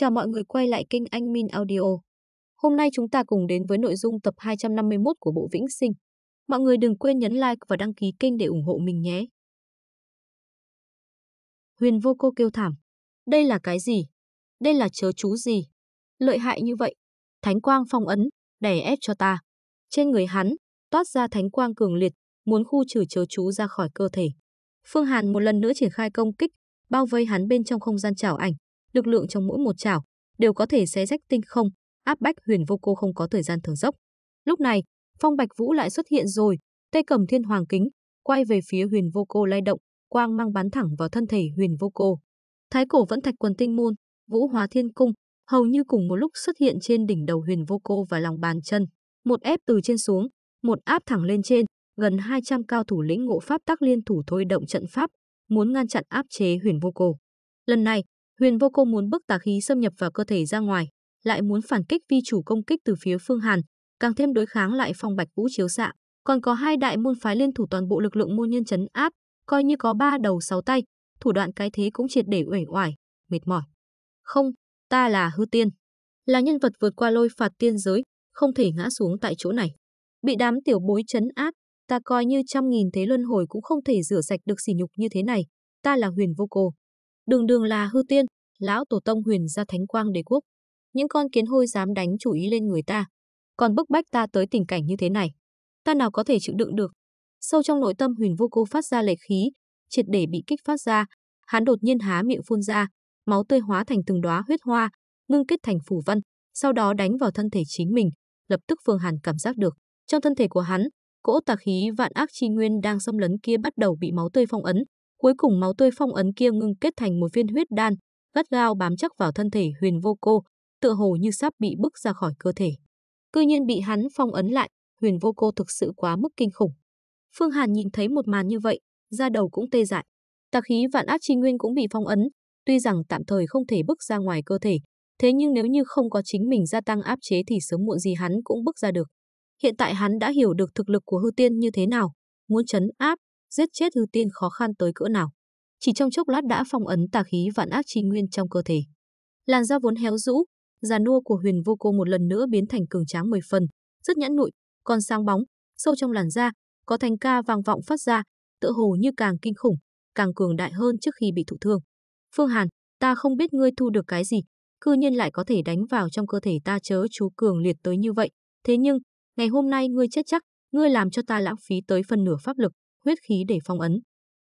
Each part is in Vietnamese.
Chào mọi người quay lại kênh Anh Min Audio. Hôm nay chúng ta cùng đến với nội dung tập 251 của bộ Vĩnh Sinh. Mọi người đừng quên nhấn like và đăng ký kênh để ủng hộ mình nhé. Huyền vô cô kêu thảm. Đây là cái gì? Đây là chớ chú gì? Lợi hại như vậy. Thánh quang phong ấn, đè ép cho ta. Trên người hắn, toát ra thánh quang cường liệt, muốn khu trừ chớ chú ra khỏi cơ thể. Phương Hàn một lần nữa triển khai công kích, bao vây hắn bên trong không gian trảo ảnh, lực lượng trong mỗi một chảo đều có thể xé rách tinh không, áp bách Huyền Vô Cô không có thời gian thở dốc. Lúc này, Phong Bạch Vũ lại xuất hiện rồi, tay cầm Thiên Hoàng kính, quay về phía Huyền Vô Cô lay động, quang mang bắn thẳng vào thân thể Huyền Vô Cô. Thái cổ vẫn thạch quần tinh môn, Vũ Hóa Thiên Cung, hầu như cùng một lúc xuất hiện trên đỉnh đầu Huyền Vô Cô và lòng bàn chân, một ép từ trên xuống, một áp thẳng lên trên, gần 200 cao thủ lĩnh ngộ pháp tắc liên thủ thôi động trận pháp, muốn ngăn chặn áp chế Huyền Vô Cô. Lần này, Huyền Vô Cô muốn bức tà khí xâm nhập vào cơ thể ra ngoài, lại muốn phản kích vi chủ công kích từ phía Phương Hàn, càng thêm đối kháng lại phong bạch vũ chiếu xạ. Còn có hai đại môn phái liên thủ toàn bộ lực lượng môn nhân chấn áp, coi như có ba đầu sáu tay, thủ đoạn cái thế cũng triệt để uể oải, mệt mỏi. Không, ta là hư tiên, là nhân vật vượt qua lôi phạt tiên giới, không thể ngã xuống tại chỗ này. Bị đám tiểu bối chấn áp, ta coi như trăm nghìn thế luân hồi cũng không thể rửa sạch được sỉ nhục như thế này, ta là huyền vô cô. Đường đường là hư tiên, lão tổ tông huyền ra thánh quang đế quốc. Những con kiến hôi dám đánh chủ ý lên người ta, còn bức bách ta tới tình cảnh như thế này. Ta nào có thể chịu đựng được. Sâu trong nội tâm huyền vô cô phát ra lệ khí, triệt để bị kích phát ra, hắn đột nhiên há miệng phun ra, máu tươi hóa thành từng đóa huyết hoa, ngưng kết thành phủ văn, sau đó đánh vào thân thể chính mình, lập tức Phương Hàn cảm giác được, trong thân thể của hắn, cỗ tà khí vạn ác chi nguyên đang xâm lấn kia bắt đầu bị máu tươi phong ấn, cuối cùng máu tươi phong ấn kia ngưng kết thành một viên huyết đan, gắt gao bám chắc vào thân thể huyền vô cô, tựa hồ như sắp bị bức ra khỏi cơ thể. Cư nhiên bị hắn phong ấn lại, huyền vô cô thực sự quá mức kinh khủng. Phương Hàn nhìn thấy một màn như vậy, da đầu cũng tê dại. Tà khí vạn ác chi nguyên cũng bị phong ấn, tuy rằng tạm thời không thể bức ra ngoài cơ thể, thế nhưng nếu như không có chính mình gia tăng áp chế thì sớm muộn gì hắn cũng bức ra được. Hiện tại hắn đã hiểu được thực lực của hư tiên như thế nào, muốn chấn áp, giết chết hư tiên khó khăn tới cỡ nào chỉ trong chốc lát đã phong ấn tà khí vạn ác chi nguyên trong cơ thể. Làn da vốn héo rũ, già nua của Huyền Vô Cô một lần nữa biến thành cường tráng mười phần, rất nhẫn nụi, còn sáng bóng, sâu trong làn da có thanh ca vang vọng phát ra, tựa hồ như càng kinh khủng, càng cường đại hơn trước khi bị thụ thương. Phương Hàn, ta không biết ngươi thu được cái gì, cư nhiên lại có thể đánh vào trong cơ thể ta chớ chú cường liệt tới như vậy, thế nhưng, ngày hôm nay ngươi chết chắc, ngươi làm cho ta lãng phí tới phần nửa pháp lực, huyết khí để phong ấn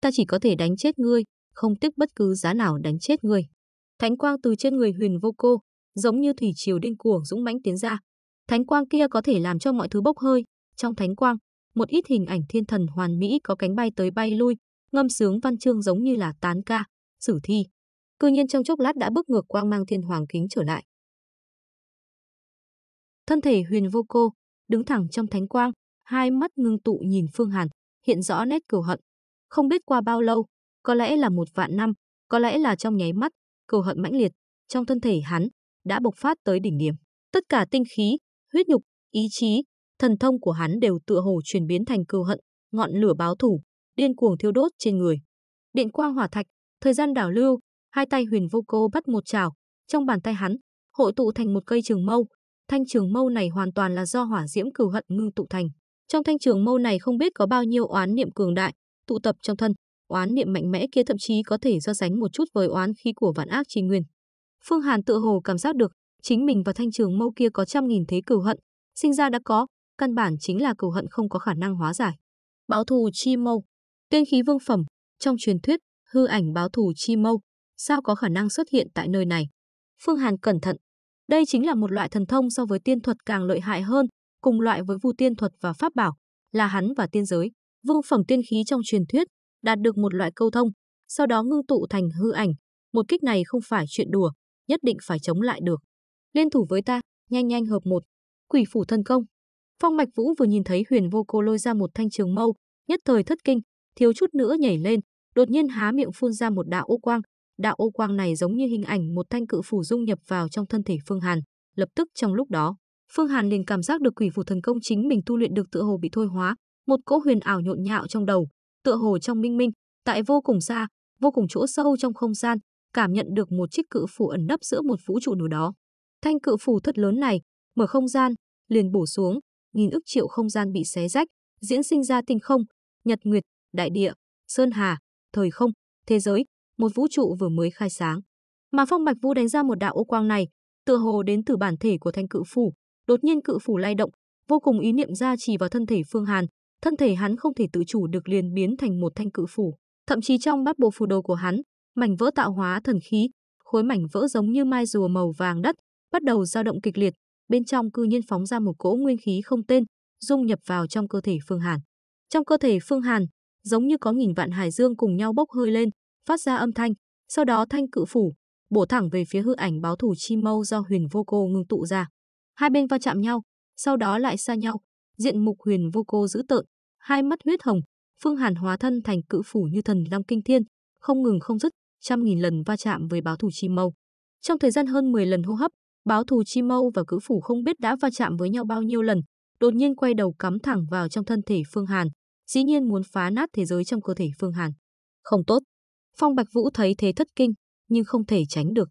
ta chỉ có thể đánh chết ngươi, không tiếc bất cứ giá nào đánh chết ngươi. Thánh quang từ trên người huyền vô cô, giống như thủy triều điên cuồng dũng mãnh tiến ra. Thánh quang kia có thể làm cho mọi thứ bốc hơi, trong thánh quang, một ít hình ảnh thiên thần hoàn mỹ có cánh bay tới bay lui, ngâm sướng văn chương giống như là tán ca, sử thi. Cư nhiên trong chốc lát đã bước ngược quang mang thiên hoàng kính trở lại. Thân thể huyền vô cô, đứng thẳng trong thánh quang, hai mắt ngưng tụ nhìn Phương Hàn, hiện rõ nét cừu hận, không biết qua bao lâu, có lẽ là một vạn năm, có lẽ là trong nháy mắt, cừu hận mãnh liệt trong thân thể hắn đã bộc phát tới đỉnh điểm. Tất cả tinh khí, huyết nhục, ý chí, thần thông của hắn đều tựa hồ chuyển biến thành cừu hận, ngọn lửa báo thủ, điên cuồng thiêu đốt trên người. Điện quang hỏa thạch, thời gian đảo lưu, hai tay Huyền Vô Cô bắt một chảo, trong bàn tay hắn hội tụ thành một cây trường mâu. Thanh trường mâu này hoàn toàn là do hỏa diễm cừu hận ngưng tụ thành. Trong thanh trường mâu này không biết có bao nhiêu oán niệm cường đại, tụ tập trong thân, oán niệm mạnh mẽ kia thậm chí có thể so sánh một chút với oán khí của vạn ác chi nguyên. Phương Hàn tựa hồ cảm giác được, chính mình và thanh trường mâu kia có trăm nghìn thế cửu hận, sinh ra đã có, căn bản chính là cửu hận không có khả năng hóa giải. Báo thù chi mâu, tiên khí vương phẩm, trong truyền thuyết, hư ảnh báo thù chi mâu, sao có khả năng xuất hiện tại nơi này? Phương Hàn cẩn thận, đây chính là một loại thần thông so với tiên thuật càng lợi hại hơn, cùng loại với vu tiên thuật và pháp bảo, là hắn và tiên giới vương phẩm tiên khí trong truyền thuyết, đạt được một loại câu thông, sau đó ngưng tụ thành hư ảnh. Một kích này không phải chuyện đùa, nhất định phải chống lại được. Liên thủ với ta, nhanh nhanh hợp một, quỷ phủ thân công. Phong Mạch Vũ vừa nhìn thấy Huyền Vô Cô lôi ra một thanh trường mâu, nhất thời thất kinh, thiếu chút nữa nhảy lên, đột nhiên há miệng phun ra một đạo ô quang. Đạo ô quang này giống như hình ảnh một thanh cự phủ dung nhập vào trong thân thể Phương Hàn, lập tức trong lúc đó, Phương Hàn liền cảm giác được quỷ phủ thần công chính mình tu luyện được tựa hồ bị thôi hóa, một cỗ huyền ảo nhộn nhạo trong đầu, tựa hồ trong minh minh, tại vô cùng xa, vô cùng chỗ sâu trong không gian, cảm nhận được một chiếc cự phủ ẩn nấp giữa một vũ trụ nào đó. Thanh cự phủ thật lớn này, mở không gian, liền bổ xuống, nghìn ức triệu không gian bị xé rách, diễn sinh ra tinh không, nhật nguyệt, đại địa, sơn hà, thời không, thế giới, một vũ trụ vừa mới khai sáng. Mà Phong Bạch Vũ đánh ra một đạo ô quang này, tựa hồ đến từ bản thể của thanh cự phủ, đột nhiên cự phủ lay động, vô cùng ý niệm ra chỉ vào thân thể Phương Hàn, thân thể hắn không thể tự chủ được liền biến thành một thanh cự phủ. Thậm chí trong bát bộ phù đồ của hắn, mảnh vỡ tạo hóa thần khí, khối mảnh vỡ giống như mai rùa màu vàng đất, bắt đầu dao động kịch liệt, bên trong cư nhiên phóng ra một cỗ nguyên khí không tên, dung nhập vào trong cơ thể Phương Hàn. Trong cơ thể Phương Hàn, giống như có nghìn vạn hải dương cùng nhau bốc hơi lên, phát ra âm thanh, sau đó thanh cự phủ bổ thẳng về phía hư ảnh báo thủ chi mâu do Huyền Vô Cô ngưng tụ ra. Hai bên va chạm nhau, sau đó lại xa nhau, diện mục huyền vô cô dữ tợn, hai mắt huyết hồng, Phương Hàn hóa thân thành cự phủ như thần long kinh thiên, không ngừng không dứt, trăm nghìn lần va chạm với báo thù chi mâu. Trong thời gian hơn 10 lần hô hấp, báo thù chi mâu và cự phủ không biết đã va chạm với nhau bao nhiêu lần, đột nhiên quay đầu cắm thẳng vào trong thân thể Phương Hàn, dĩ nhiên muốn phá nát thế giới trong cơ thể Phương Hàn. Không tốt. Phong Bạch Vũ thấy thế thất kinh, nhưng không thể tránh được.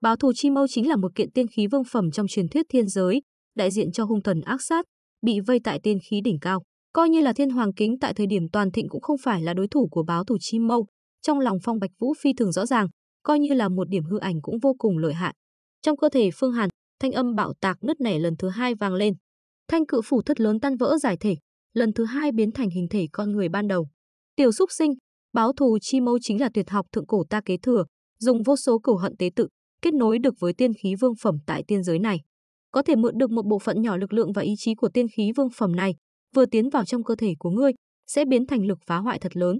Báo thù chi mâu chính là một kiện tiên khí vương phẩm trong truyền thuyết thiên giới, đại diện cho hung thần ác sát, bị vây tại tiên khí đỉnh cao. Coi như là thiên hoàng kính tại thời điểm toàn thịnh cũng không phải là đối thủ của báo thủ chi mâu. Trong lòng phong bạch vũ phi thường rõ ràng, coi như là một điểm hư ảnh cũng vô cùng lợi hại. Trong cơ thể phương hàn, thanh âm bạo tạc nứt nẻ lần thứ hai vang lên. Thanh cự phủ thất lớn tan vỡ giải thể, lần thứ hai biến thành hình thể con người ban đầu. Tiểu xúc sinh, báo thù chi mâu chính là tuyệt học thượng cổ ta kế thừa, dùng vô số cửu hận tế tự, kết nối được với tiên khí vương phẩm tại tiên giới này có thể mượn được một bộ phận nhỏ lực lượng và ý chí của tiên khí vương phẩm này, vừa tiến vào trong cơ thể của ngươi, sẽ biến thành lực phá hoại thật lớn.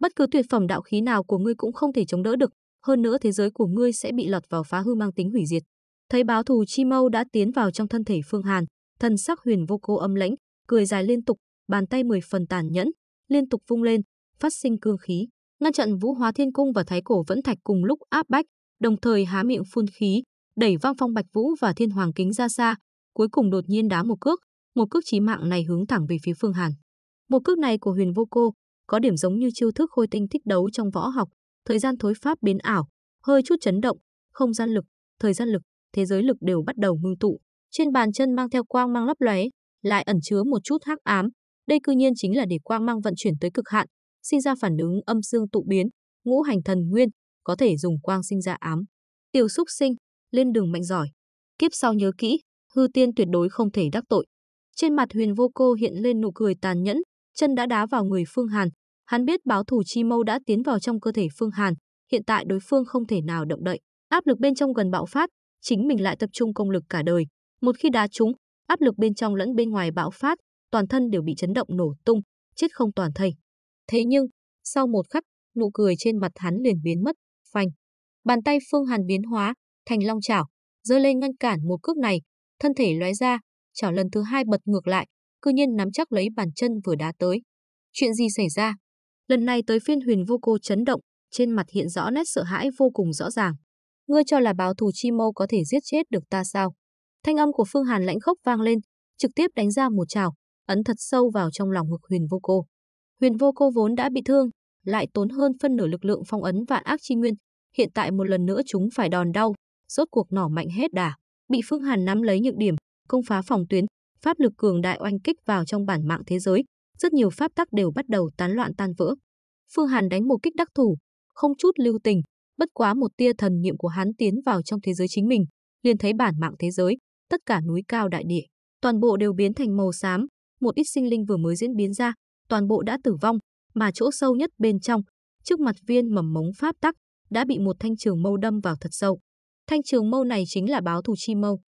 Bất cứ tuyệt phẩm đạo khí nào của ngươi cũng không thể chống đỡ được, hơn nữa thế giới của ngươi sẽ bị lọt vào phá hư mang tính hủy diệt. Thấy báo thù chi mâu đã tiến vào trong thân thể Phương Hàn, thân sắc huyền vô cô âm lãnh, cười dài liên tục, bàn tay mười phần tàn nhẫn, liên tục vung lên, phát sinh cương khí, ngăn chặn Vũ Hóa Thiên Cung và Thái Cổ Vẫn Thạch cùng lúc áp bách, đồng thời há miệng phun khí, đẩy văng Phong Bạch Vũ và Thiên Hoàng Kính ra xa, cuối cùng đột nhiên đá một cước, một cước chí mạng này hướng thẳng về phía Phương Hàn. Một cước này của Huyền Vô Cô có điểm giống như chiêu thức khôi tinh thích đấu trong võ học, thời gian thối pháp biến ảo, hơi chút chấn động, không gian lực, thời gian lực, thế giới lực đều bắt đầu ngưng tụ, trên bàn chân mang theo quang mang lấp lóe, lại ẩn chứa một chút hắc ám, đây cư nhiên chính là để quang mang vận chuyển tới cực hạn, sinh ra phản ứng âm dương tụ biến, ngũ hành thần nguyên, có thể dùng quang sinh ra ám. tiêu Súc Sinh, lên đường mạnh giỏi. Kiếp sau nhớ kỹ, hư tiên tuyệt đối không thể đắc tội. Trên mặt huyền vô cô hiện lên nụ cười tàn nhẫn, chân đã đá vào người Phương Hàn. Hắn biết báo thủ chi mâu đã tiến vào trong cơ thể Phương Hàn, hiện tại đối phương không thể nào động đậy. Áp lực bên trong gần bạo phát, chính mình lại tập trung công lực cả đời. Một khi đá trúng, áp lực bên trong lẫn bên ngoài bạo phát, toàn thân đều bị chấn động nổ tung, chết không toàn thây. Thế nhưng, sau một khắc, nụ cười trên mặt hắn liền biến mất, phanh. Bàn tay Phương Hàn biến hóa, thành long chảo, giơ lên ngăn cản một cước này, thân thể lóe ra, chảo lần thứ hai bật ngược lại, cư nhiên nắm chắc lấy bàn chân vừa đá tới. Chuyện gì xảy ra? Lần này tới phiên huyền vô cô chấn động, trên mặt hiện rõ nét sợ hãi vô cùng rõ ràng. Ngươi cho là báo thù chi mâu có thể giết chết được ta sao? Thanh âm của Phương Hàn lãnh khốc vang lên, trực tiếp đánh ra một trào, ấn thật sâu vào trong lòng ngực huyền vô cô. Huyền vô cô vốn đã bị thương, lại tốn hơn phân nửa lực lượng phong ấn vạn ác chi nguyên, hiện tại một lần nữa chúng phải đòn đau, rốt cuộc nỏ mạnh hết đà, bị Phương Hàn nắm lấy nhược điểm, công phá phòng tuyến, pháp lực cường đại oanh kích vào trong bản mạng thế giới, rất nhiều pháp tắc đều bắt đầu tán loạn tan vỡ. Phương Hàn đánh một kích đắc thủ, không chút lưu tình, bất quá một tia thần niệm của hắn tiến vào trong thế giới chính mình, liền thấy bản mạng thế giới, tất cả núi cao đại địa, toàn bộ đều biến thành màu xám, một ít sinh linh vừa mới diễn biến ra, toàn bộ đã tử vong, mà chỗ sâu nhất bên trong, trước mặt viên mầm mống pháp tắc đã bị một thanh trường mâu đâm vào thật sâu. Thanh trường mâu này chính là báo thù chi mâu.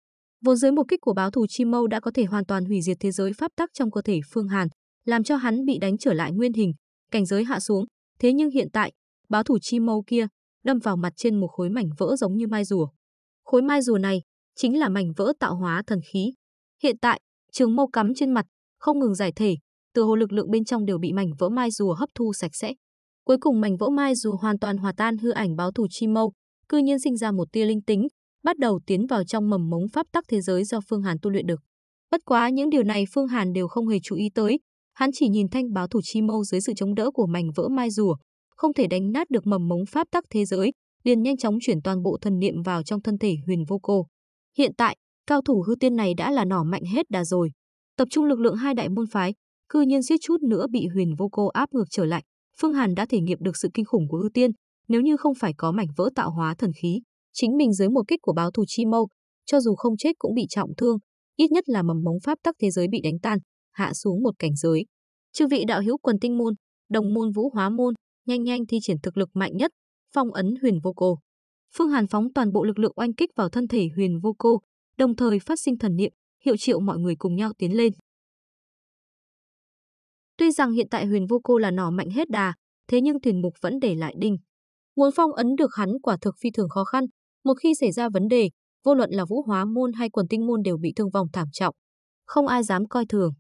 Vốn dưới một kích của báo thù chi mâu đã có thể hoàn toàn hủy diệt thế giới pháp tắc trong cơ thể Phương Hàn, làm cho hắn bị đánh trở lại nguyên hình, cảnh giới hạ xuống. Thế nhưng hiện tại, báo thù chi mâu kia đâm vào mặt trên một khối mảnh vỡ giống như mai rùa. Khối mai rùa này chính là mảnh vỡ tạo hóa thần khí. Hiện tại, trường mâu cắm trên mặt, không ngừng giải thể, từ hồ lực lượng bên trong đều bị mảnh vỡ mai rùa hấp thu sạch sẽ. Cuối cùng mảnh vỗ mai dù hoàn toàn hòa tan hư ảnh báo thủ chi mâu, cư nhiên sinh ra một tia linh tính, bắt đầu tiến vào trong mầm mống pháp tắc thế giới do Phương Hàn tu luyện được. Bất quá những điều này Phương Hàn đều không hề chú ý tới, hắn chỉ nhìn thanh báo thủ chi mâu dưới sự chống đỡ của mảnh vỡ mai rùa, không thể đánh nát được mầm mống pháp tắc thế giới, liền nhanh chóng chuyển toàn bộ thần niệm vào trong thân thể Huyền Vô Cô. Hiện tại, cao thủ hư tiên này đã là nỏ mạnh hết đà rồi. Tập trung lực lượng hai đại môn phái, cư nhiên suýt chút nữa bị Huyền Vô Cô áp ngược trở lại. Phương Hàn đã thể nghiệm được sự kinh khủng của hư tiên, nếu như không phải có mảnh vỡ tạo hóa thần khí, chính mình dưới một kích của báo thù chi mâu, cho dù không chết cũng bị trọng thương, ít nhất là mầm mống pháp tắc thế giới bị đánh tan, hạ xuống một cảnh giới. Chư vị đạo hữu quần tinh môn, đồng môn vũ hóa môn, nhanh nhanh thi triển thực lực mạnh nhất, phong ấn huyền vô cô. Phương Hàn phóng toàn bộ lực lượng oanh kích vào thân thể huyền vô cô, đồng thời phát sinh thần niệm, hiệu triệu mọi người cùng nhau tiến lên. Tuy rằng hiện tại huyền vô cô là nỏ mạnh hết đà, thế nhưng thuyền mục vẫn để lại đinh, Muốn phong ấn được hắn quả thực phi thường khó khăn, một khi xảy ra vấn đề, vô luận là vũ hóa môn hay quần tinh môn đều bị thương vong thảm trọng. Không ai dám coi thường.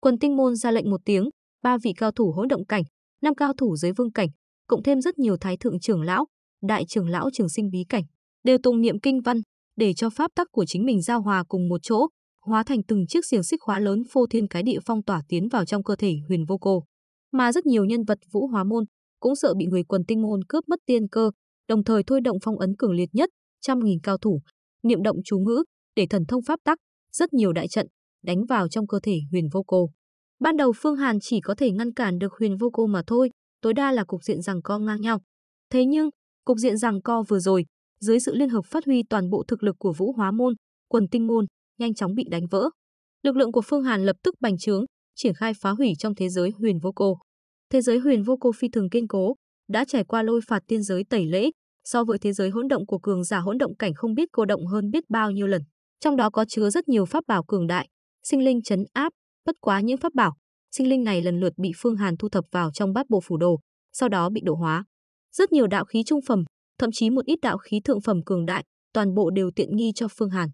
Quần tinh môn ra lệnh một tiếng, ba vị cao thủ hỗn động cảnh, năm cao thủ dưới vương cảnh, cộng thêm rất nhiều thái thượng trưởng lão, đại trưởng lão trường sinh bí cảnh, đều tụng niệm kinh văn, để cho pháp tắc của chính mình giao hòa cùng một chỗ, hóa thành từng chiếc xiềng xích hóa lớn phô thiên cái địa phong tỏa tiến vào trong cơ thể huyền vô cô. Mà rất nhiều nhân vật vũ hóa môn, cũng sợ bị người quần tinh môn cướp mất tiên cơ, đồng thời thôi động phong ấn cường liệt nhất, trăm nghìn cao thủ, niệm động chú ngữ, để thần thông pháp tắc, rất nhiều đại trận, đánh vào trong cơ thể huyền vô cô. Ban đầu Phương Hàn chỉ có thể ngăn cản được huyền vô cô mà thôi, tối đa là cục diện rằng co ngang nhau. Thế nhưng, cục diện rằng co vừa rồi, dưới sự liên hợp phát huy toàn bộ thực lực của vũ hóa môn, quần tinh môn, nhanh chóng bị đánh vỡ. Lực lượng của Phương Hàn lập tức bành trướng, triển khai phá hủy trong thế giới huyền vô cô. Thế giới huyền vô cô phi thường kiên cố, đã trải qua lôi phạt tiên giới tẩy lễ, so với thế giới hỗn động của cường giả hỗn động cảnh không biết cô động hơn biết bao nhiêu lần. Trong đó có chứa rất nhiều pháp bảo cường đại, sinh linh chấn áp, bất quá những pháp bảo, sinh linh này lần lượt bị Phương Hàn thu thập vào trong bát bộ phủ đồ, sau đó bị độ hóa. Rất nhiều đạo khí trung phẩm, thậm chí một ít đạo khí thượng phẩm cường đại, toàn bộ đều tiện nghi cho Phương Hàn.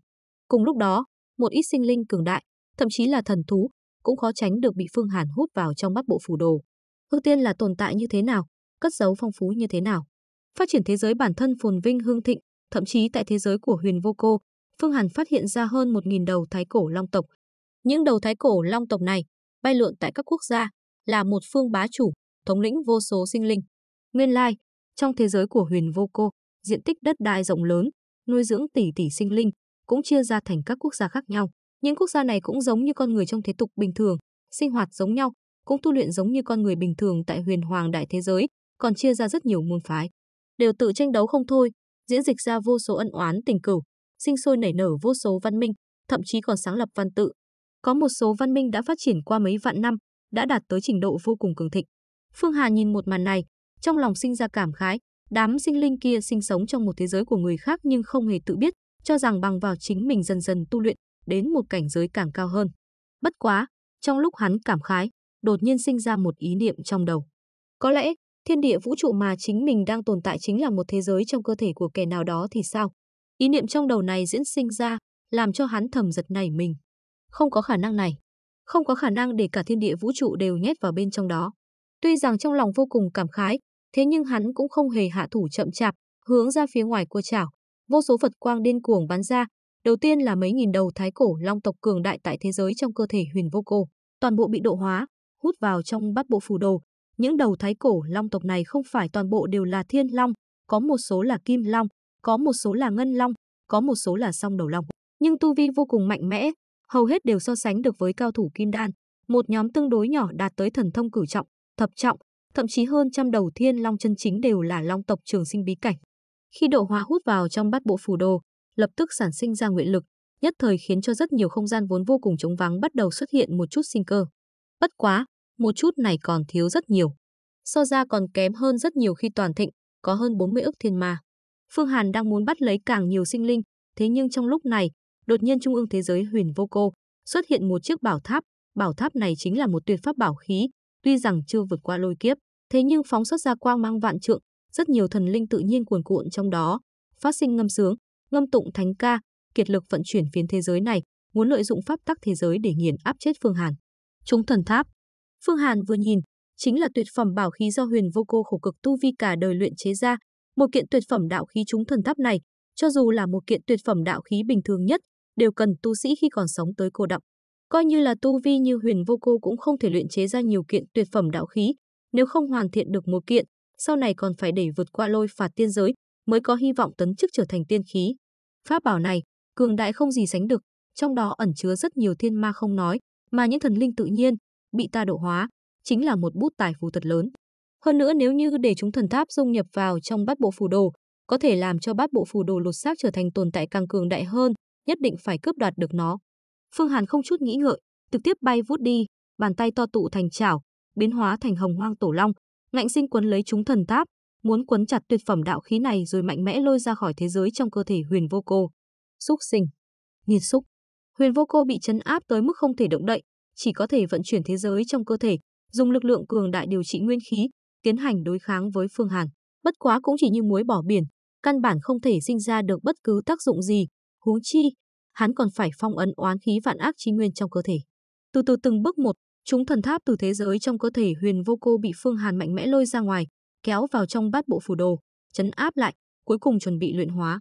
Cùng lúc đó, một ít sinh linh cường đại, thậm chí là thần thú, cũng khó tránh được bị Phương Hàn hút vào trong bát bộ phủ đồ ưu tiên là tồn tại như thế nào, cất giấu phong phú như thế nào. Phát triển thế giới bản thân phồn vinh hương thịnh, thậm chí tại thế giới của huyền vô cô, Phương Hàn phát hiện ra hơn 1.000 đầu thái cổ long tộc. Những đầu thái cổ long tộc này bay lượn tại các quốc gia, là một phương bá chủ, thống lĩnh vô số sinh linh. Nguyên lai, trong thế giới của huyền vô cô, diện tích đất đai rộng lớn, nuôi dưỡng tỷ tỷ sinh linh, cũng chia ra thành các quốc gia khác nhau. Những quốc gia này cũng giống như con người trong thế tục bình thường, sinh hoạt giống nhau, cũng tu luyện giống như con người bình thường tại huyền hoàng đại thế giới, còn chia ra rất nhiều môn phái. Đều tự tranh đấu không thôi, diễn dịch ra vô số ân oán tình cửu, sinh sôi nảy nở vô số văn minh, thậm chí còn sáng lập văn tự. Có một số văn minh đã phát triển qua mấy vạn năm, đã đạt tới trình độ vô cùng cường thịnh. Phương Hà nhìn một màn này, trong lòng sinh ra cảm khái, đám sinh linh kia sinh sống trong một thế giới của người khác nhưng không hề tự biết, cho rằng bằng vào chính mình dần dần tu luyện đến một cảnh giới càng cao hơn. Bất quá, trong lúc hắn cảm khái, đột nhiên sinh ra một ý niệm trong đầu. Có lẽ, thiên địa vũ trụ mà chính mình đang tồn tại chính là một thế giới trong cơ thể của kẻ nào đó thì sao? Ý niệm trong đầu này diễn sinh ra, làm cho hắn thầm giật nảy mình. Không có khả năng này. Không có khả năng để cả thiên địa vũ trụ đều nhét vào bên trong đó. Tuy rằng trong lòng vô cùng cảm khái, thế nhưng hắn cũng không hề hạ thủ chậm chạp, hướng ra phía ngoài cua chảo. Vô số Phật quang điên cuồng bắn ra, đầu tiên là mấy nghìn đầu thái cổ long tộc cường đại tại thế giới trong cơ thể huyền vô cô, toàn bộ bị độ hóa, hút vào trong bát bộ phù đồ. Những đầu thái cổ long tộc này không phải toàn bộ đều là thiên long, có một số là kim long, có một số là ngân long, có một số là song đầu long, nhưng tu vi vô cùng mạnh mẽ, hầu hết đều so sánh được với cao thủ kim đan. Một nhóm tương đối nhỏ đạt tới thần thông cửu trọng, thập trọng, thậm chí hơn trăm đầu thiên long chân chính đều là long tộc trường sinh bí cảnh. Khi độ hóa hút vào trong bát bộ phù đồ, lập tức sản sinh ra nguyện lực, nhất thời khiến cho rất nhiều không gian vốn vô cùng trống vắng bắt đầu xuất hiện một chút sinh cơ. Bất quá, một chút này còn thiếu rất nhiều. So ra còn kém hơn rất nhiều khi toàn thịnh, có hơn 40 ức thiên ma. Phương Hàn đang muốn bắt lấy càng nhiều sinh linh, thế nhưng trong lúc này, đột nhiên trung ương thế giới huyền vô cô xuất hiện một chiếc bảo tháp, bảo tháp này chính là một tuyệt pháp bảo khí, tuy rằng chưa vượt qua lôi kiếp, thế nhưng phóng xuất ra quang mang vạn trượng, rất nhiều thần linh tự nhiên cuồn cuộn trong đó, phát sinh ngâm sướng, ngâm tụng thánh ca, kiệt lực vận chuyển phiến thế giới này, muốn lợi dụng pháp tắc thế giới để nghiền áp chết Phương Hàn. Chúng thần tháp, Phương Hàn vừa nhìn, chính là tuyệt phẩm bảo khí do huyền vô cô khổ cực tu vi cả đời luyện chế ra. Một kiện tuyệt phẩm đạo khí chúng thần tháp này, cho dù là một kiện tuyệt phẩm đạo khí bình thường nhất, đều cần tu sĩ khi còn sống tới cô động. Coi như là tu vi như huyền vô cô cũng không thể luyện chế ra nhiều kiện tuyệt phẩm đạo khí, nếu không hoàn thiện được một kiện, sau này còn phải để vượt qua lôi phạt tiên giới, mới có hy vọng tấn chức trở thành tiên khí. Pháp bảo này, cường đại không gì sánh được, trong đó ẩn chứa rất nhiều thiên ma không nói, mà những thần linh tự nhiên, bị ta độ hóa, chính là một bút tài phú thật lớn. Hơn nữa nếu như để chúng thần tháp dung nhập vào trong bát bộ phù đồ, có thể làm cho bát bộ phù đồ lột xác trở thành tồn tại càng cường đại hơn, nhất định phải cướp đoạt được nó. Phương Hàn không chút nghĩ ngợi, trực tiếp bay vút đi, bàn tay to tụ thành chảo, biến hóa thành hồng hoang tổ long, ngạnh sinh quấn lấy chúng thần tháp, muốn quấn chặt tuyệt phẩm đạo khí này rồi mạnh mẽ lôi ra khỏi thế giới trong cơ thể Huyền Vô Cô. Xúc sinh, nghiệt xúc. Huyền Vô Cô bị chấn áp tới mức không thể động đậy, chỉ có thể vận chuyển thế giới trong cơ thể, dùng lực lượng cường đại điều trị nguyên khí, tiến hành đối kháng với Phương Hàn. Bất quá cũng chỉ như muối bỏ biển, căn bản không thể sinh ra được bất cứ tác dụng gì, huống chi, hắn còn phải phong ấn oán khí vạn ác chi nguyên trong cơ thể. Từ từ từng bước một, chúng thần tháp từ thế giới trong cơ thể huyền vô cô bị Phương Hàn mạnh mẽ lôi ra ngoài, kéo vào trong bát bộ phù đồ, chấn áp lại, cuối cùng chuẩn bị luyện hóa.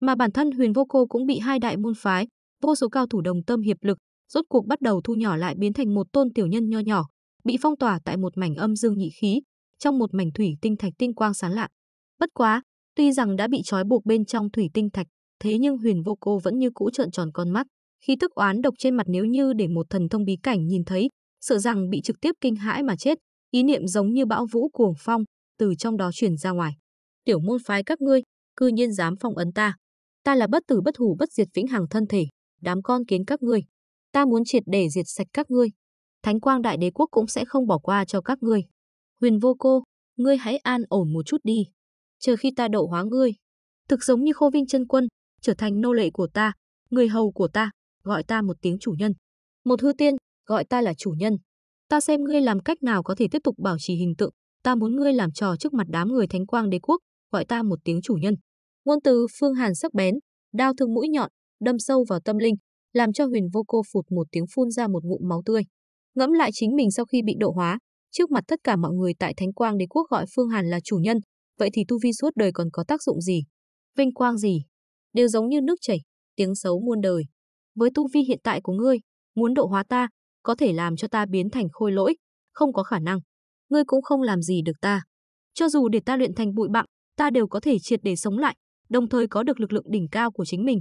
Mà bản thân huyền vô cô cũng bị hai đại môn phái, vô số cao thủ đồng tâm hiệp lực, rốt cuộc bắt đầu thu nhỏ lại biến thành một tôn tiểu nhân nho nhỏ, bị phong tỏa tại một mảnh âm dương nhị khí, trong một mảnh thủy tinh thạch tinh quang sáng lạ. Bất quá, tuy rằng đã bị trói buộc bên trong thủy tinh thạch, thế nhưng Huyền Vô Cô vẫn như cũ trợn tròn con mắt, khi thức oán độc trên mặt nếu như để một thần thông bí cảnh nhìn thấy, sợ rằng bị trực tiếp kinh hãi mà chết, ý niệm giống như bão vũ cuồng phong, từ trong đó truyền ra ngoài. Tiểu môn phái các ngươi, cư nhiên dám phong ấn ta. Ta là bất tử bất hủ bất diệt vĩnh hằng thân thể, đám con kiến các ngươi, ta muốn triệt để diệt sạch các ngươi. Thánh quang đại đế quốc cũng sẽ không bỏ qua cho các ngươi. Huyền vô cô, ngươi hãy an ổn một chút đi. Chờ khi ta độ hóa ngươi, thực giống như khô vinh chân quân, trở thành nô lệ của ta, người hầu của ta, gọi ta một tiếng chủ nhân. Một hư tiên, gọi ta là chủ nhân. Ta xem ngươi làm cách nào có thể tiếp tục bảo trì hình tượng. Ta muốn ngươi làm trò trước mặt đám người thánh quang đế quốc, gọi ta một tiếng chủ nhân. Ngôn từ Phương Hàn sắc bén, đao thương mũi nhọn, đâm sâu vào tâm linh, làm cho Huyền Vô Cô phụt một tiếng phun ra một ngụm máu tươi. Ngẫm lại chính mình sau khi bị độ hóa, trước mặt tất cả mọi người tại Thánh Quang Đế quốc gọi Phương Hàn là chủ nhân, vậy thì tu vi suốt đời còn có tác dụng gì? Vinh quang gì? Đều giống như nước chảy, tiếng xấu muôn đời. Với tu vi hiện tại của ngươi, muốn độ hóa ta, có thể làm cho ta biến thành khôi lỗi, không có khả năng. Ngươi cũng không làm gì được ta. Cho dù để ta luyện thành bụi bặm, ta đều có thể triệt để sống lại, đồng thời có được lực lượng đỉnh cao của chính mình.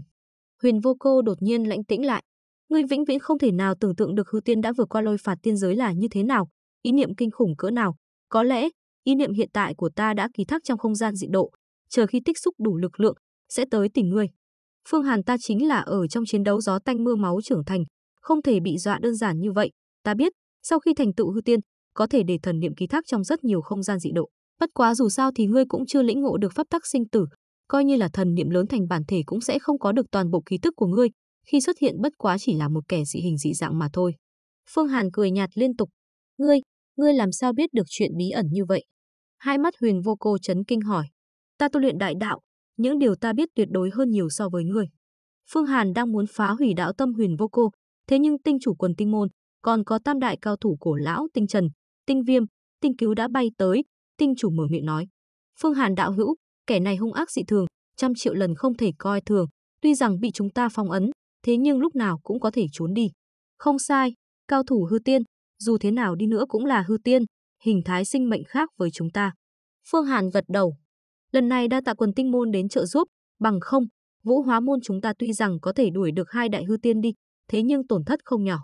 Huyền Vô Cô đột nhiên lãnh tĩnh lại. Ngươi vĩnh viễn không thể nào tưởng tượng được Hư Tiên đã vượt qua lôi phạt tiên giới là như thế nào, ý niệm kinh khủng cỡ nào. Có lẽ, ý niệm hiện tại của ta đã ký thác trong không gian dị độ, chờ khi tích xúc đủ lực lượng, sẽ tới tìm ngươi. Phương Hàn ta chính là ở trong chiến đấu gió tanh mưa máu trưởng thành, không thể bị dọa đơn giản như vậy. Ta biết, sau khi thành tựu hư tiên, có thể để thần niệm ký thác trong rất nhiều không gian dị độ. Bất quá dù sao thì ngươi cũng chưa lĩnh ngộ được pháp tắc sinh tử, coi như là thần niệm lớn thành bản thể cũng sẽ không có được toàn bộ ký tức của ngươi, khi xuất hiện bất quá chỉ là một kẻ dị hình dị dạng mà thôi. Phương Hàn cười nhạt liên tục. Ngươi, ngươi làm sao biết được chuyện bí ẩn như vậy? Hai mắt huyền vô cô chấn kinh hỏi. Ta tu luyện đại đạo, những điều ta biết tuyệt đối hơn nhiều so với ngươi. Phương Hàn đang muốn phá hủy đạo tâm huyền vô cô, thế nhưng tinh chủ quần tinh môn, còn có tam đại cao thủ cổ lão tinh trần, tinh viêm, tinh cứu đã bay tới, tinh chủ mở miệng nói. Phương Hàn đạo hữu, Kẻ này hung ác dị thường, trăm triệu lần không thể coi thường, tuy rằng bị chúng ta phong ấn, thế nhưng lúc nào cũng có thể trốn đi. Không sai, cao thủ hư tiên, dù thế nào đi nữa cũng là hư tiên, hình thái sinh mệnh khác với chúng ta. Phương Hàn gật đầu. Lần này đa tạ quần tinh môn đến trợ giúp, bằng không, vũ hóa môn chúng ta tuy rằng có thể đuổi được hai đại hư tiên đi, thế nhưng tổn thất không nhỏ.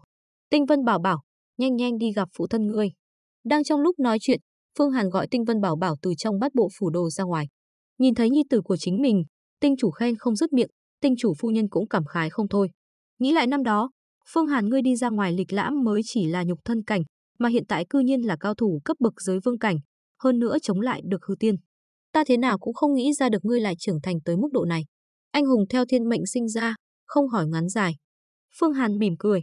Tinh Vân bảo bảo, nhanh nhanh đi gặp phụ thân ngươi. Đang trong lúc nói chuyện, Phương Hàn gọi Tinh Vân bảo bảo từ trong bát bộ phủ đồ ra ngoài. Nhìn thấy nhi tử của chính mình, tinh chủ khen không dứt miệng, tinh chủ phu nhân cũng cảm khái không thôi. Nghĩ lại năm đó, Phương Hàn ngươi đi ra ngoài lịch lãm mới chỉ là nhục thân cảnh, mà hiện tại cư nhiên là cao thủ cấp bậc giới vương cảnh, hơn nữa chống lại được hư tiên. Ta thế nào cũng không nghĩ ra được ngươi lại trưởng thành tới mức độ này. Anh hùng theo thiên mệnh sinh ra, không hỏi ngắn dài. Phương Hàn mỉm cười.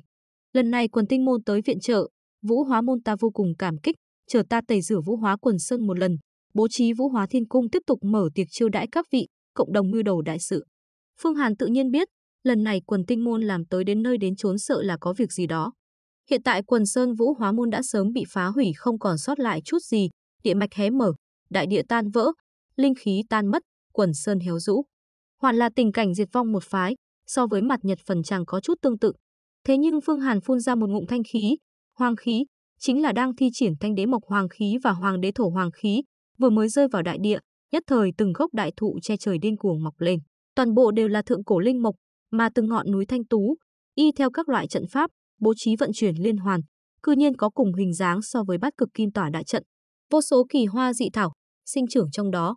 Lần này quần tinh môn tới viện trợ, vũ hóa môn ta vô cùng cảm kích, chờ ta tẩy rửa vũ hóa quần sơn một lần, bố trí Vũ Hóa Thiên Cung tiếp tục mở tiệc chiêu đãi các vị cộng đồng mưu đồ đại sự. Phương Hàn tự nhiên biết, lần này quần tinh môn làm tới đến nơi đến chốn sợ là có việc gì đó. Hiện tại quần sơn Vũ Hóa môn đã sớm bị phá hủy không còn sót lại chút gì, địa mạch hé mở, đại địa tan vỡ, linh khí tan mất, quần sơn héo rũ. Hoàn là tình cảnh diệt vong một phái, so với mặt Nhật phần chẳng có chút tương tự. Thế nhưng Phương Hàn phun ra một ngụm thanh khí, hoàng khí, chính là đang thi triển thanh đế mộc hoàng khí và hoàng đế thổ hoàng khí, vừa mới rơi vào đại địa, nhất thời từng gốc đại thụ che trời điên cuồng mọc lên. Toàn bộ đều là thượng cổ linh mộc, mà từng ngọn núi thanh tú, y theo các loại trận pháp, bố trí vận chuyển liên hoàn, cư nhiên có cùng hình dáng so với bát cực kim tỏa đại trận. Vô số kỳ hoa dị thảo, sinh trưởng trong đó.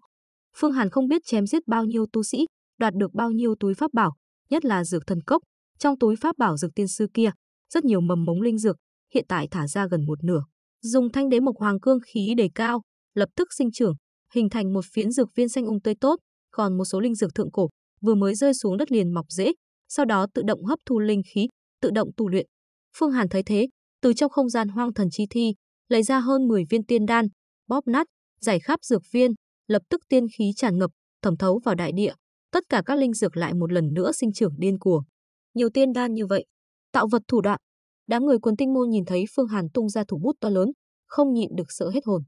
Phương Hàn không biết chém giết bao nhiêu tu sĩ, đoạt được bao nhiêu túi pháp bảo, nhất là dược thần cốc. Trong túi pháp bảo dược tiên sư kia, rất nhiều mầm mống linh dược, hiện tại thả ra gần một nửa. Dùng thanh đế mộc hoàng cương khí để cao, lập tức sinh trưởng, hình thành một phiến dược viên xanh ung tươi tốt, còn một số linh dược thượng cổ vừa mới rơi xuống đất liền mọc rễ, sau đó tự động hấp thu linh khí, tự động tu luyện. Phương Hàn thấy thế, từ trong không gian hoang thần chi thi, lấy ra hơn 10 viên tiên đan, bóp nát, giải khắp dược viên, lập tức tiên khí tràn ngập, thẩm thấu vào đại địa, tất cả các linh dược lại một lần nữa sinh trưởng điên cuồng. Nhiều tiên đan như vậy, tạo vật thủ đoạn. Đám người quân tinh môn nhìn thấy Phương Hàn tung ra thủ bút to lớn, không nhịn được sợ hết hồn.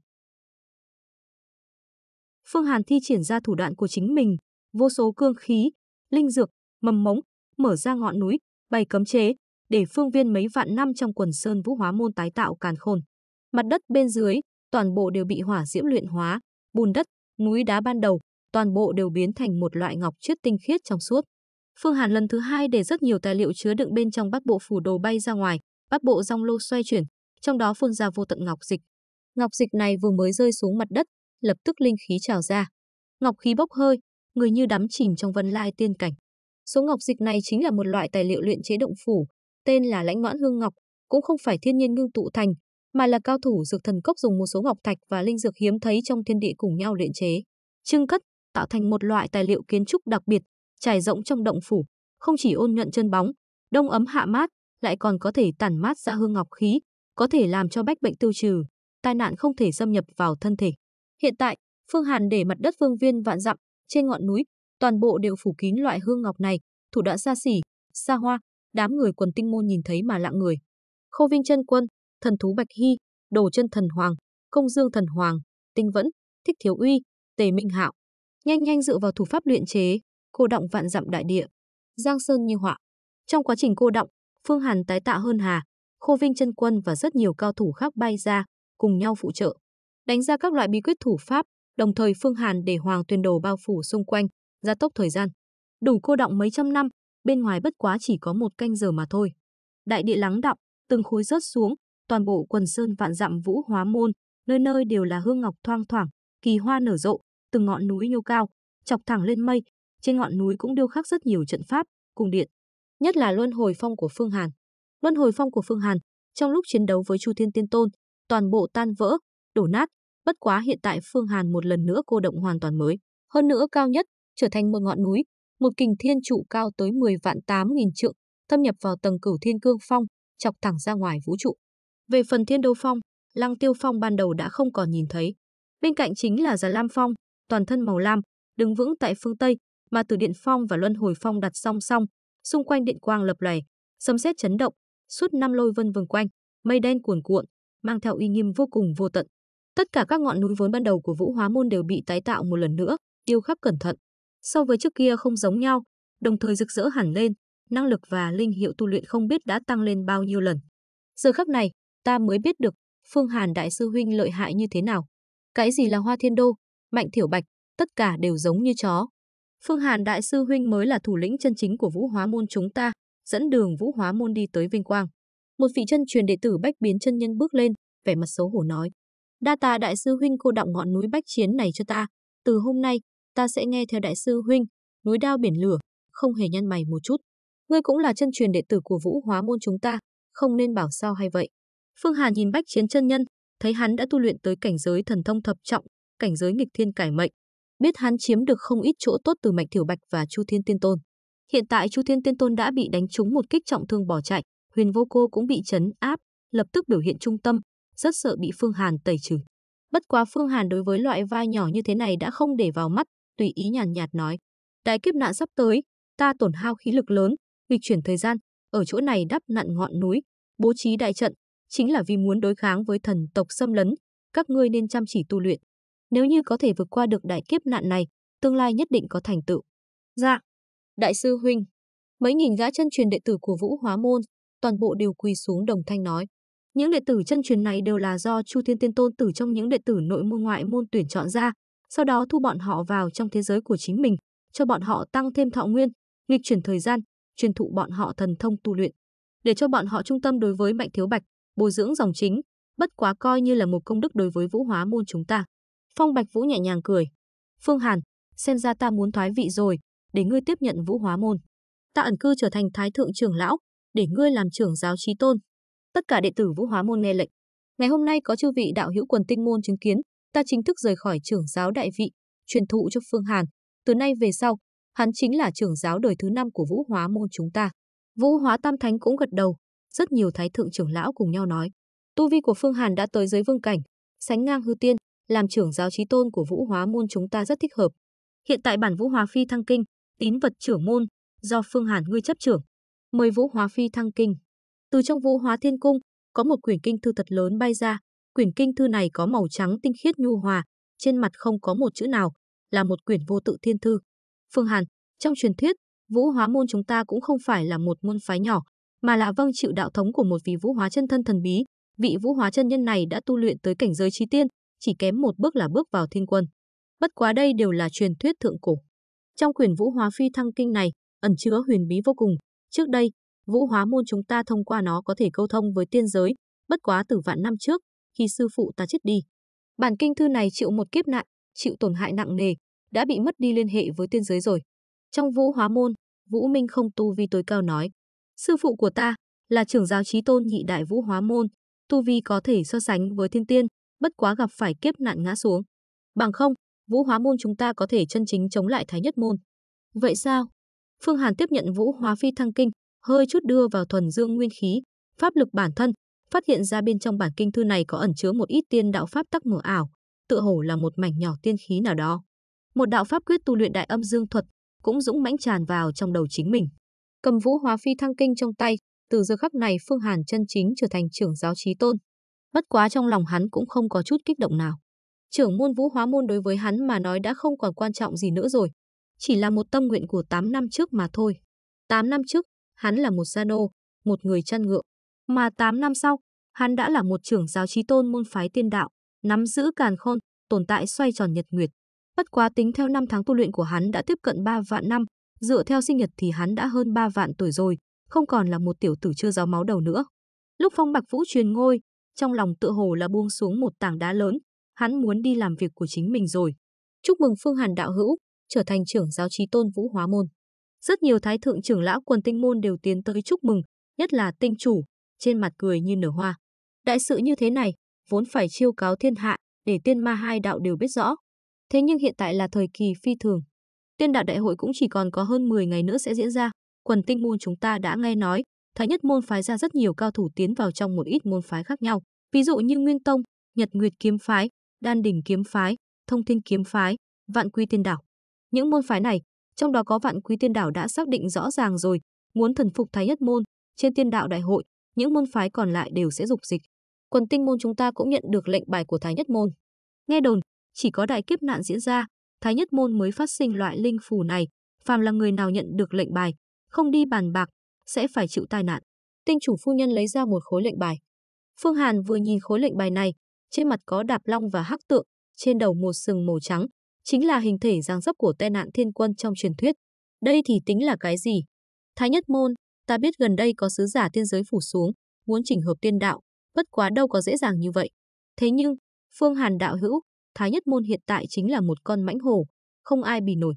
Phương Hàn thi triển ra thủ đoạn của chính mình, vô số cương khí, linh dược, mầm mống, mở ra ngọn núi, bày cấm chế, để phương viên mấy vạn năm trong quần sơn vũ hóa môn tái tạo càn khôn. Mặt đất bên dưới, toàn bộ đều bị hỏa diễm luyện hóa, bùn đất, núi đá ban đầu, toàn bộ đều biến thành một loại ngọc chất tinh khiết trong suốt. Phương Hàn lần thứ hai để rất nhiều tài liệu chứa đựng bên trong bát bộ phủ đồ bay ra ngoài, bát bộ rong lô xoay chuyển, trong đó phun ra vô tận ngọc dịch. Ngọc dịch này vừa mới rơi xuống mặt đất, lập tức linh khí trào ra. Ngọc khí bốc hơi, người như đắm chìm trong vân lai tiên cảnh. Số ngọc dịch này chính là một loại tài liệu luyện chế động phủ, tên là lãnh ngoãn hương ngọc, cũng không phải thiên nhiên ngưng tụ thành, mà là cao thủ dược thần cốc dùng một số ngọc thạch và linh dược hiếm thấy trong thiên địa cùng nhau luyện chế, trưng cất, tạo thành một loại tài liệu kiến trúc đặc biệt, trải rộng trong động phủ, không chỉ ôn nhuận chân bóng, đông ấm hạ mát, lại còn có thể tản mát ra hương ngọc khí, có thể làm cho bách bệnh tiêu trừ, tai nạn không thể xâm nhập vào thân thể. Hiện tại, Phương Hàn để mặt đất phương viên vạn dặm, trên ngọn núi, toàn bộ đều phủ kín loại hương ngọc này, thủ đoạn xa xỉ, xa hoa, đám người quần tinh môn nhìn thấy mà lặng người. Khâu Vinh chân quân, thần thú Bạch Hy, Đồ chân thần hoàng, Công Dương thần hoàng, Tinh Vẫn, Thích Thiếu Uy, Tề Minh Hạo, nhanh nhanh dựa vào thủ pháp luyện chế, cô động vạn dặm đại địa, giang sơn như họa. Trong quá trình cô động, Phương Hàn tái tạo hơn hà, Khô Vinh chân quân và rất nhiều cao thủ khác bay ra, cùng nhau phụ trợ đánh ra các loại bí quyết thủ pháp, đồng thời phương hàn để hoàng tuyên đồ bao phủ xung quanh, gia tốc thời gian. Đủ cô động mấy trăm năm, bên ngoài bất quá chỉ có một canh giờ mà thôi. Đại địa lắng đọng, từng khối rớt xuống, toàn bộ quần sơn vạn dặm vũ hóa môn, nơi nơi đều là hương ngọc thoang thoảng, kỳ hoa nở rộ, từng ngọn núi nhô cao, chọc thẳng lên mây, trên ngọn núi cũng điêu khắc rất nhiều trận pháp, cùng điện. Nhất là luân hồi phong của Phương Hàn. Luân hồi phong của Phương Hàn, trong lúc chiến đấu với Chu Thiên Tiên Tôn, toàn bộ tan vỡ, đổ nát, bất quá hiện tại Phương Hàn một lần nữa cô động hoàn toàn mới. Hơn nữa cao nhất, trở thành một ngọn núi, một kình thiên trụ cao tới 10 vạn 8.000 trượng, thâm nhập vào tầng cửu thiên cương phong, chọc thẳng ra ngoài vũ trụ. Về phần thiên đô phong, lăng tiêu phong ban đầu đã không còn nhìn thấy. Bên cạnh chính là giả lam phong, toàn thân màu lam, đứng vững tại phương Tây, mà từ điện phong và luân hồi phong đặt song song, xung quanh điện quang lập lòe, sấm sét chấn động, suốt năm lôi vân vần quanh, mây đen cuồn cuộn, mang theo uy nghiêm vô cùng vô tận. Tất cả các ngọn núi vốn ban đầu của Vũ Hóa Môn đều bị tái tạo một lần nữa, điêu khắc cẩn thận. So với trước kia không giống nhau, đồng thời rực rỡ hẳn lên, năng lực và linh hiệu tu luyện không biết đã tăng lên bao nhiêu lần. Giờ khắc này, ta mới biết được Phương Hàn đại sư huynh lợi hại như thế nào. Cái gì là Hoa Thiên Đô, Mạnh Thiểu Bạch, tất cả đều giống như chó. Phương Hàn đại sư huynh mới là thủ lĩnh chân chính của Vũ Hóa môn chúng ta, dẫn đường Vũ Hóa môn đi tới vinh quang. Một vị chân truyền đệ tử Bách Biến chân nhân bước lên, vẻ mặt xấu hổ nói: Đa tạ đại sư huynh cô đọng ngọn núi bách chiến này cho ta. Từ hôm nay, ta sẽ nghe theo đại sư huynh, núi đao biển lửa, không hề nhăn mày một chút. Ngươi cũng là chân truyền đệ tử của vũ hóa môn chúng ta, không nên bảo sao hay vậy. Phương Hàn nhìn bách chiến chân nhân, thấy hắn đã tu luyện tới cảnh giới thần thông thập trọng, cảnh giới nghịch thiên cải mệnh. Biết hắn chiếm được không ít chỗ tốt từ Mạch Thiểu Bạch và Chu Thiên Tiên Tôn. Hiện tại Chu Thiên Tiên Tôn đã bị đánh trúng một kích trọng thương bỏ chạy, Huyền Vô Cô cũng bị chấn áp, lập tức biểu hiện trung tâm, rất sợ bị Phương Hàn tẩy trừ. Bất quá Phương Hàn đối với loại vai nhỏ như thế này đã không để vào mắt, tùy ý nhàn nhạt nói. Đại kiếp nạn sắp tới, ta tổn hao khí lực lớn, nghịch chuyển thời gian, ở chỗ này đắp nặn ngọn núi, bố trí đại trận, chính là vì muốn đối kháng với thần tộc xâm lấn, các ngươi nên chăm chỉ tu luyện. Nếu như có thể vượt qua được đại kiếp nạn này, tương lai nhất định có thành tựu. Dạ, đại sư huynh. Mấy nghìn gã chân truyền đệ tử của Vũ Hóa môn, toàn bộ đều quỳ xuống đồng thanh nói. Những đệ tử chân truyền này đều là do Chu Thiên Tiên Tôn từ trong những đệ tử nội môn ngoại môn tuyển chọn ra, sau đó thu bọn họ vào trong thế giới của chính mình, cho bọn họ tăng thêm thọ nguyên, nghịch chuyển thời gian, truyền thụ bọn họ thần thông tu luyện, để cho bọn họ trung tâm đối với Mạnh Thiếu Bạch, bồi dưỡng dòng chính, bất quá coi như là một công đức đối với Vũ Hóa môn chúng ta. Phong Bạch Vũ nhẹ nhàng cười, "Phương Hàn, xem ra ta muốn thoái vị rồi, để ngươi tiếp nhận Vũ Hóa môn. Ta ẩn cư trở thành thái thượng trưởng lão, để ngươi làm trưởng giáo chí tôn." tất cả đệ tử Vũ Hóa môn nghe lệnh. Ngày hôm nay có chư vị đạo hữu quần tinh môn chứng kiến, ta chính thức rời khỏi trưởng giáo đại vị, truyền thụ cho Phương Hàn, từ nay về sau, hắn chính là trưởng giáo đời thứ năm của Vũ Hóa môn chúng ta. Vũ Hóa Tam Thánh cũng gật đầu, rất nhiều thái thượng trưởng lão cùng nhau nói, tu vi của Phương Hàn đã tới giới vương cảnh, sánh ngang hư tiên, làm trưởng giáo chí tôn của Vũ Hóa môn chúng ta rất thích hợp. Hiện tại bản Vũ Hóa Phi thăng kinh, tín vật trưởng môn, do Phương Hàn ngươi chấp trưởng. Mời Vũ Hóa Phi thăng kinh. Từ trong vũ hóa thiên cung, có một quyển kinh thư thật lớn bay ra. Quyển kinh thư này có màu trắng tinh khiết nhu hòa, trên mặt không có một chữ nào, là một quyển vô tự thiên thư. Phương Hàn, trong truyền thuyết, vũ hóa môn chúng ta cũng không phải là một môn phái nhỏ, mà là vâng chịu đạo thống của một vị vũ hóa chân thân thần bí. Vị vũ hóa chân nhân này đã tu luyện tới cảnh giới chi tiên, chỉ kém một bước là bước vào thiên quân. Bất quá đây đều là truyền thuyết thượng cổ. Trong quyển vũ hóa phi thăng kinh này, ẩn chứa huyền bí vô cùng. Trước đây, Vũ hóa môn chúng ta thông qua nó có thể câu thông với tiên giới, bất quá từ vạn năm trước, khi sư phụ ta chết đi. Bản kinh thư này chịu một kiếp nạn, chịu tổn hại nặng nề, đã bị mất đi liên hệ với tiên giới rồi. Trong vũ hóa môn, Vũ Minh không tu vi tối cao nói. Sư phụ của ta là trưởng giáo trí tôn nhị đại vũ hóa môn, tu vi có thể so sánh với thiên tiên, bất quá gặp phải kiếp nạn ngã xuống. Bằng không, vũ hóa môn chúng ta có thể chân chính chống lại thái nhất môn. Vậy sao? Phương Hàn tiếp nhận vũ hóa phi thăng kinh, hơi chút đưa vào thuần dương nguyên khí, pháp lực bản thân, phát hiện ra bên trong bản kinh thư này có ẩn chứa một ít tiên đạo pháp tắc mờ ảo, tựa hồ là một mảnh nhỏ tiên khí nào đó. Một đạo pháp quyết tu luyện đại âm dương thuật cũng dũng mãnh tràn vào trong đầu chính mình. Cầm Vũ Hóa Phi thăng kinh trong tay, từ giờ khắc này Phương Hàn chân chính trở thành trưởng giáo chí tôn. Bất quá trong lòng hắn cũng không có chút kích động nào. Trưởng môn Vũ Hóa môn đối với hắn mà nói đã không còn quan trọng gì nữa rồi, chỉ là một tâm nguyện của 8 năm trước mà thôi. 8 năm trước, hắn là một gia nô, một người chăn ngựa. Mà 8 năm sau, hắn đã là một trưởng giáo trí tôn môn phái tiên đạo, nắm giữ càn khôn, tồn tại xoay tròn nhật nguyệt. Bất quá tính theo năm tháng tu luyện của hắn đã tiếp cận 3 vạn năm, dựa theo sinh nhật thì hắn đã hơn 3 vạn tuổi rồi, không còn là một tiểu tử chưa giáo máu đầu nữa. Lúc Phong Bạc Vũ truyền ngôi, trong lòng tựa hồ là buông xuống một tảng đá lớn, hắn muốn đi làm việc của chính mình rồi. Chúc mừng Phương Hàn đạo hữu trở thành trưởng giáo trí tôn Vũ Hóa môn. Rất nhiều thái thượng trưởng lão quần tinh môn đều tiến tới chúc mừng, nhất là tinh chủ, trên mặt cười như nở hoa. Đại sự như thế này, vốn phải chiêu cáo thiên hạ, để tiên ma hai đạo đều biết rõ. Thế nhưng hiện tại là thời kỳ phi thường. Tiên đạo đại hội cũng chỉ còn có hơn 10 ngày nữa sẽ diễn ra. Quần tinh môn chúng ta đã nghe nói, thái nhất môn phái ra rất nhiều cao thủ tiến vào trong một ít môn phái khác nhau. Ví dụ như Nguyên Tông, Nhật Nguyệt kiếm phái, Đan đỉnh kiếm phái, Thông Thiên kiếm phái, Vạn Quy Tiên đạo. Những môn phái này trong đó có vạn quý tiên đạo đã xác định rõ ràng rồi, muốn thần phục Thái Nhất Môn, trên tiên đạo đại hội, những môn phái còn lại đều sẽ dục dịch. Quần tinh môn chúng ta cũng nhận được lệnh bài của Thái Nhất Môn. Nghe đồn, chỉ có đại kiếp nạn diễn ra, Thái Nhất Môn mới phát sinh loại linh phù này, phàm là người nào nhận được lệnh bài, không đi bàn bạc, sẽ phải chịu tai nạn. Tinh chủ phu nhân lấy ra một khối lệnh bài. Phương Hàn vừa nhìn khối lệnh bài này, trên mặt có đạp long và hắc tượng, trên đầu một sừng màu trắng, chính là hình thể dáng dấp của tai nạn thiên quân trong truyền thuyết. Đây thì tính là cái gì? Thái Nhất Môn, ta biết gần đây có sứ giả tiên giới phủ xuống, muốn chỉnh hợp tiên đạo, bất quá đâu có dễ dàng như vậy. Thế nhưng, Phương Hàn đạo hữu, Thái Nhất Môn hiện tại chính là một con mãnh hổ, không ai bì nổi.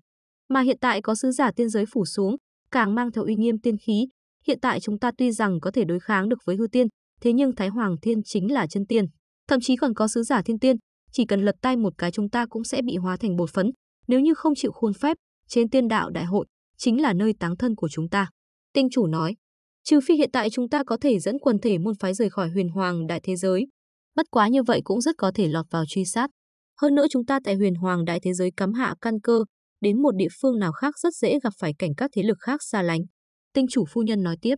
Mà hiện tại có sứ giả tiên giới phủ xuống, càng mang theo uy nghiêm tiên khí, hiện tại chúng ta tuy rằng có thể đối kháng được với hư tiên, thế nhưng Thái Hoàng Thiên chính là chân tiên, thậm chí còn có sứ giả thiên tiên, chỉ cần lật tay một cái chúng ta cũng sẽ bị hóa thành bột phấn, nếu như không chịu khuôn phép, trên tiên đạo đại hội chính là nơi táng thân của chúng ta. Tinh chủ nói, trừ phi hiện tại chúng ta có thể dẫn quần thể môn phái rời khỏi huyền hoàng đại thế giới. Bất quá như vậy cũng rất có thể lọt vào truy sát. Hơn nữa chúng ta tại huyền hoàng đại thế giới cắm hạ căn cơ, đến một địa phương nào khác rất dễ gặp phải cảnh các thế lực khác xa lánh. Tinh chủ phu nhân nói tiếp,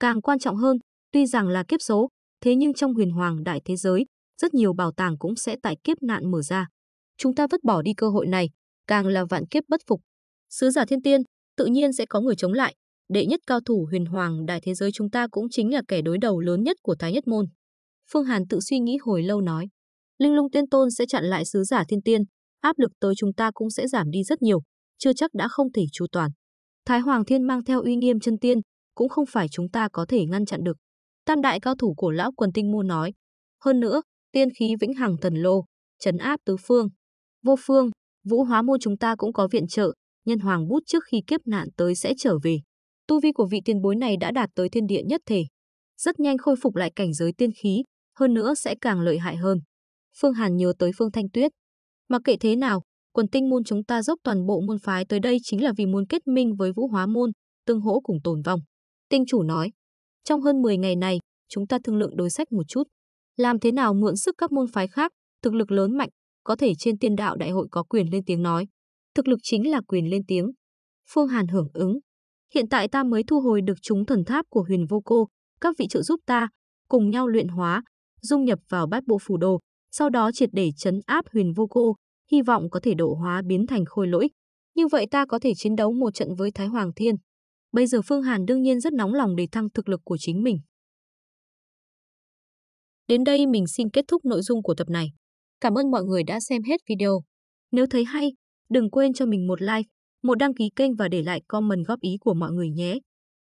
càng quan trọng hơn, tuy rằng là kiếp số, thế nhưng trong huyền hoàng đại thế giới, rất nhiều bảo tàng cũng sẽ tại kiếp nạn mở ra. Chúng ta vứt bỏ đi cơ hội này, càng là vạn kiếp bất phục. Sứ giả thiên tiên, tự nhiên sẽ có người chống lại. Đệ nhất cao thủ huyền hoàng đại thế giới chúng ta cũng chính là kẻ đối đầu lớn nhất của Thái Nhất Môn. Phương Hàn tự suy nghĩ hồi lâu nói. Linh lung tiên tôn sẽ chặn lại sứ giả thiên tiên, áp lực tới chúng ta cũng sẽ giảm đi rất nhiều, chưa chắc đã không thể chu toàn. Thái Hoàng Thiên mang theo uy nghiêm chân tiên, cũng không phải chúng ta có thể ngăn chặn được. Tam đại cao thủ cổ lão quần tinh môn nói. Hơn nữa, tiên khí vĩnh hằng thần lô, trấn áp tứ phương. Vô phương, vũ hóa môn chúng ta cũng có viện trợ, nhân hoàng bút trước khi kiếp nạn tới sẽ trở về. Tu vi của vị tiền bối này đã đạt tới thiên địa nhất thể. Rất nhanh khôi phục lại cảnh giới tiên khí, hơn nữa sẽ càng lợi hại hơn. Phương Hàn nhớ tới Phương Thanh Tuyết. Mặc kệ thế nào, quần tinh môn chúng ta dốc toàn bộ môn phái tới đây chính là vì muốn kết minh với vũ hóa môn, tương hỗ cùng tồn vong. Tinh chủ nói, trong hơn 10 ngày này, chúng ta thương lượng đối sách một chút. Làm thế nào mượn sức các môn phái khác, thực lực lớn mạnh, có thể trên tiên đạo đại hội có quyền lên tiếng nói. Thực lực chính là quyền lên tiếng. Phương Hàn hưởng ứng. Hiện tại ta mới thu hồi được chúng thần tháp của huyền vô cô, các vị trợ giúp ta, cùng nhau luyện hóa, dung nhập vào bát bộ phủ đồ, sau đó triệt để chấn áp huyền vô cô, hy vọng có thể độ hóa biến thành khôi lỗi. Như vậy ta có thể chiến đấu một trận với Thái Hoàng Thiên. Bây giờ Phương Hàn đương nhiên rất nóng lòng để thăng thực lực của chính mình. Đến đây mình xin kết thúc nội dung của tập này. Cảm ơn mọi người đã xem hết video. Nếu thấy hay, đừng quên cho mình một like, một đăng ký kênh và để lại comment góp ý của mọi người nhé.